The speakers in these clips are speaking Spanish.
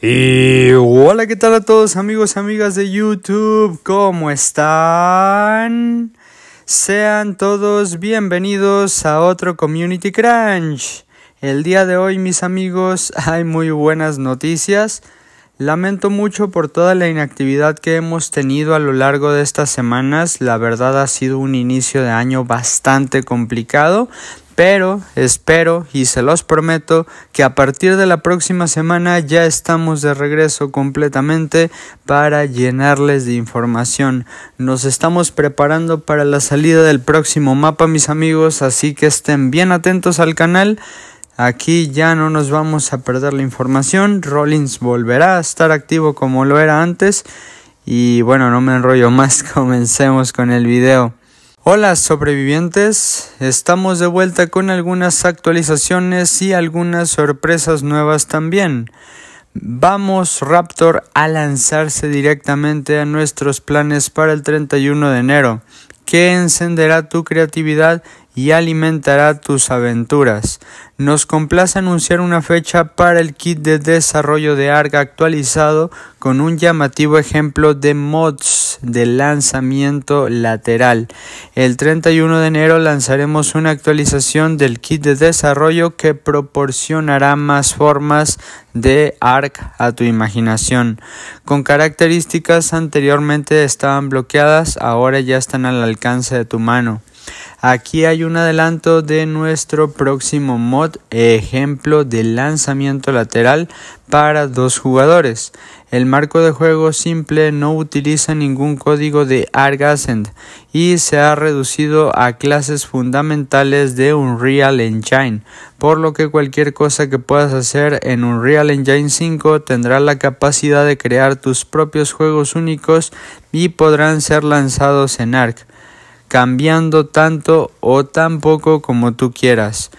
Y hola, ¿qué tal a todos amigos, y amigas de YouTube? ¿Cómo están? Sean todos bienvenidos a otro Community Crunch. El día de hoy, mis amigos, hay muy buenas noticias. Lamento mucho por toda la inactividad que hemos tenido a lo largo de estas semanas. La verdad ha sido un inicio de año bastante complicado, pero espero y se los prometo que a partir de la próxima semana ya estamos de regreso completamente para llenarles de información. Nos estamos preparando para la salida del próximo mapa, mis amigos, así que estén bien atentos al canal. Aquí ya no nos vamos a perder la información. Rollins volverá a estar activo como lo era antes. Y bueno, no me enrollo más, comencemos con el video. Hola sobrevivientes, estamos de vuelta con algunas actualizaciones y algunas sorpresas nuevas también. Vamos Raptor a lanzarse directamente a nuestros planes para el 31 de enero, que encenderá tu creatividad y alimentará tus aventuras. Nos complace anunciar una fecha para el kit de desarrollo de ARC actualizado con un llamativo ejemplo de mods de lanzamiento lateral. El 31 de enero lanzaremos una actualización del kit de desarrollo que proporcionará más formas de ARC a tu imaginación. Con características anteriormente estaban bloqueadas, ahora ya están al alcance de tu mano. Aquí hay un adelanto de nuestro próximo mod, ejemplo de lanzamiento lateral para dos jugadores. El marco de juego simple no utiliza ningún código de Ascent y se ha reducido a clases fundamentales de Unreal Engine, por lo que cualquier cosa que puedas hacer en Unreal Engine 5 tendrá la capacidad de crear tus propios juegos únicos y podrán ser lanzados en ARC cambiando tanto o tan poco como tú quieras.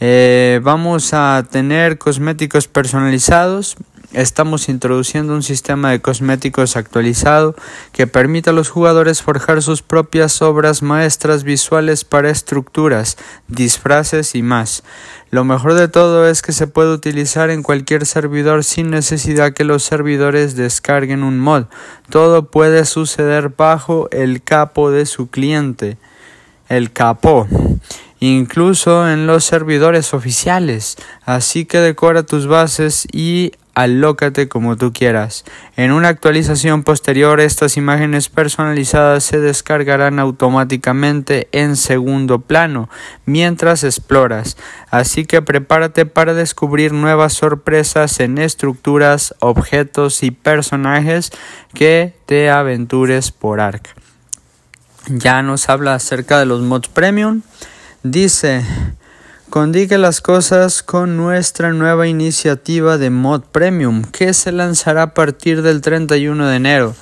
Eh, vamos a tener cosméticos personalizados Estamos introduciendo un sistema de cosméticos actualizado que permite a los jugadores forjar sus propias obras maestras visuales para estructuras, disfraces y más. Lo mejor de todo es que se puede utilizar en cualquier servidor sin necesidad que los servidores descarguen un mod. Todo puede suceder bajo el capo de su cliente. El capo, incluso en los servidores oficiales. Así que decora tus bases y Alócate como tú quieras. En una actualización posterior estas imágenes personalizadas se descargarán automáticamente en segundo plano mientras exploras, así que prepárate para descubrir nuevas sorpresas en estructuras, objetos y personajes que te aventures por Ark. Ya nos habla acerca de los mods premium. Dice Condique las cosas con nuestra nueva iniciativa de mod premium que se lanzará a partir del 31 de enero.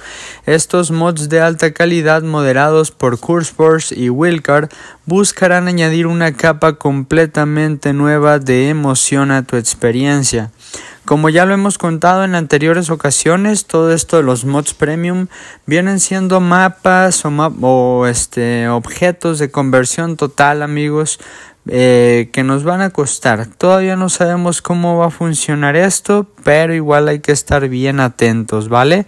Estos mods de alta calidad moderados por CurseForce y Wilcard buscarán añadir una capa completamente nueva de emoción a tu experiencia. Como ya lo hemos contado en anteriores ocasiones, todo esto de los mods premium vienen siendo mapas o, o este, objetos de conversión total, amigos, eh, que nos van a costar. Todavía no sabemos cómo va a funcionar esto, pero igual hay que estar bien atentos, ¿vale?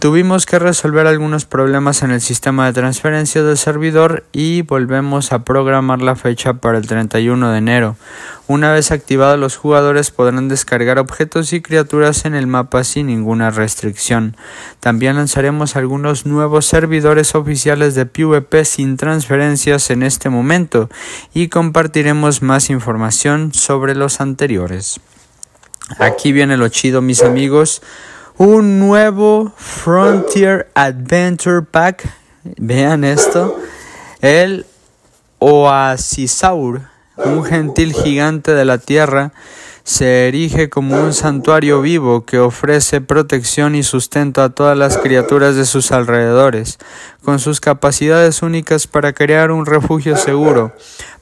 Tuvimos que resolver algunos problemas en el sistema de transferencia del servidor y volvemos a programar la fecha para el 31 de enero. Una vez activados los jugadores podrán descargar objetos y criaturas en el mapa sin ninguna restricción. También lanzaremos algunos nuevos servidores oficiales de PvP sin transferencias en este momento y compartiremos más información sobre los anteriores. Aquí viene lo chido mis amigos un nuevo Frontier Adventure Pack. Vean esto. El Oasisaur, un gentil gigante de la Tierra se erige como un santuario vivo que ofrece protección y sustento a todas las criaturas de sus alrededores. Con sus capacidades únicas para crear un refugio seguro,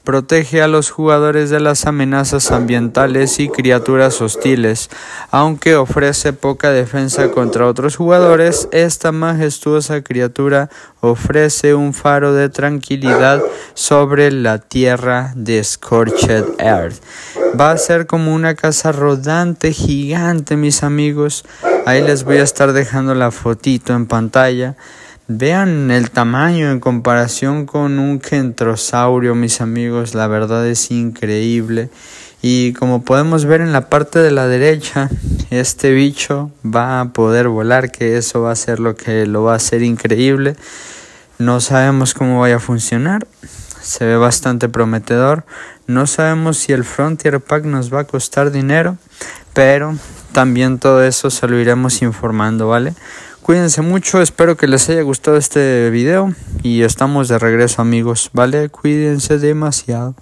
protege a los jugadores de las amenazas ambientales y criaturas hostiles. Aunque ofrece poca defensa contra otros jugadores, esta majestuosa criatura ofrece un faro de tranquilidad sobre la tierra de Scorched Earth. Va a ser como una casa rodante gigante, mis amigos. Ahí les voy a estar dejando la fotito en pantalla. Vean el tamaño en comparación con un kentrosaurio, mis amigos. La verdad es increíble. Y como podemos ver en la parte de la derecha, este bicho va a poder volar, que eso va a ser lo que lo va a hacer increíble. No sabemos cómo vaya a funcionar, se ve bastante prometedor. No sabemos si el Frontier Pack nos va a costar dinero, pero también todo eso se lo iremos informando, ¿vale? Cuídense mucho, espero que les haya gustado este video y estamos de regreso amigos, ¿vale? Cuídense demasiado.